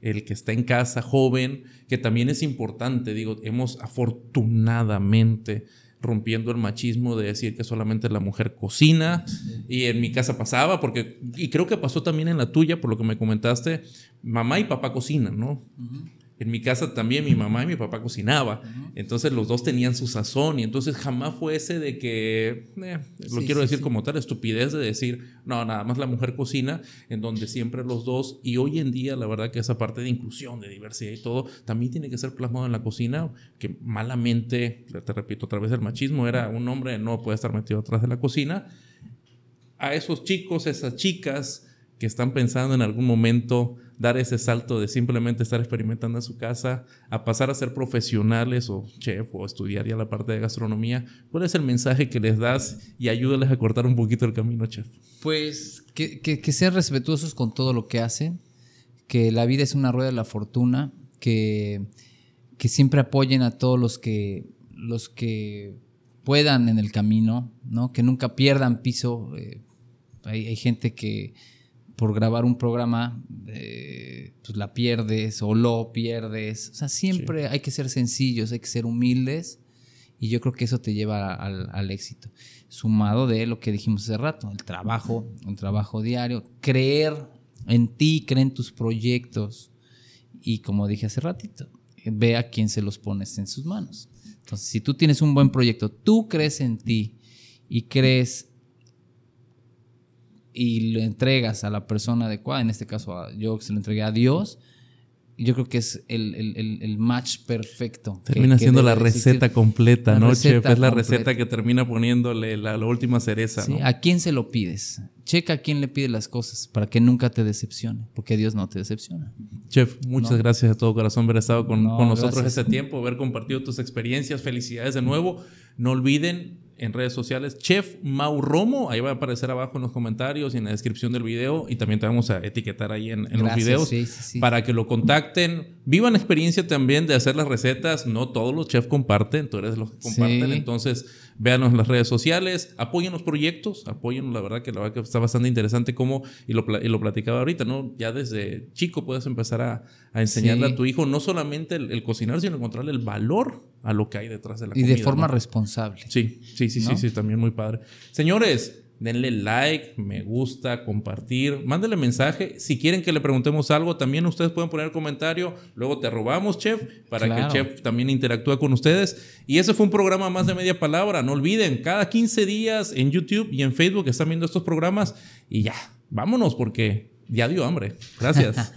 el que está en casa, joven, que también es importante, digo, hemos afortunadamente rompiendo el machismo de decir que solamente la mujer cocina y en mi casa pasaba porque y creo que pasó también en la tuya por lo que me comentaste mamá y papá cocinan no en mi casa también mi mamá y mi papá cocinaba, entonces los dos tenían su sazón y entonces jamás fue ese de que, eh, lo quiero decir como tal, estupidez de decir, no, nada más la mujer cocina, en donde siempre los dos, y hoy en día la verdad que esa parte de inclusión, de diversidad y todo, también tiene que ser plasmado en la cocina, que malamente, te repito, otra vez el machismo era un hombre no puede estar metido atrás de la cocina, a esos chicos, esas chicas que están pensando en algún momento dar ese salto de simplemente estar experimentando en su casa a pasar a ser profesionales o chef o estudiar ya la parte de gastronomía? ¿Cuál es el mensaje que les das y ayúdales a cortar un poquito el camino, chef? Pues que, que, sean respetuosos con todo lo que hacen, que la vida es una rueda de la fortuna, que, que siempre apoyen a todos los que, los que puedan en el camino, ¿no? que nunca pierdan piso. Eh, hay, hay gente que por grabar un programa, pues la pierdes o lo pierdes. O sea, siempre hay que ser sencillos, hay que ser humildes y yo creo que eso te lleva al, éxito. Sumado de lo que dijimos hace rato, el trabajo, un trabajo diario, creer en ti, creer en tus proyectos y como dije hace ratito, ve a quién se los pones en sus manos. Entonces, si tú tienes un buen proyecto, tú crees en ti y crees y lo entregas a la persona adecuada, en este caso a, yo se lo entregué a Dios, yo creo que es el, el, el match perfecto. Termina siendo la receta completa, ¿no, chef? Es la receta que termina poniéndole la, última cereza. ¿A quién se lo pides? Checa a quién le pide las cosas para que nunca te decepcione, porque Dios no te decepciona. Chef, muchas gracias de todo corazón haber estado con, nosotros ese este tiempo, haber compartido tus experiencias. Felicidades de nuevo. No olviden en redes sociales. Chef Mau Romo, ahí va a aparecer abajo en los comentarios y en la descripción del video. Y también te vamos a etiquetar ahí en, los videos para que lo contacten Vivan la experiencia también de hacer las recetas. No todos los chefs comparten, tú eres los que comparten. Entonces, véanos en las redes sociales, apoyen los proyectos, apoyen, la verdad que la verdad está bastante interesante cómo, y lo, platicaba ahorita, ¿no? Ya desde chico puedes empezar a, enseñarle a tu hijo no solamente el, cocinar, sino encontrarle el valor a lo que hay detrás de la y Y de forma responsable. Sí, sí, sí, sí, sí, también muy padre. Señores, denle like, me gusta, compartir, mándele mensaje. Si quieren que le preguntemos algo, también ustedes pueden poner comentario. Luego te robamos, chef, para que el chef también interactúe con ustedes. Y ese fue un programa más de media palabra. No olviden, cada 15 días en YouTube y en Facebook están viendo estos programas. Y ya, vámonos porque ya dio hambre. Gracias.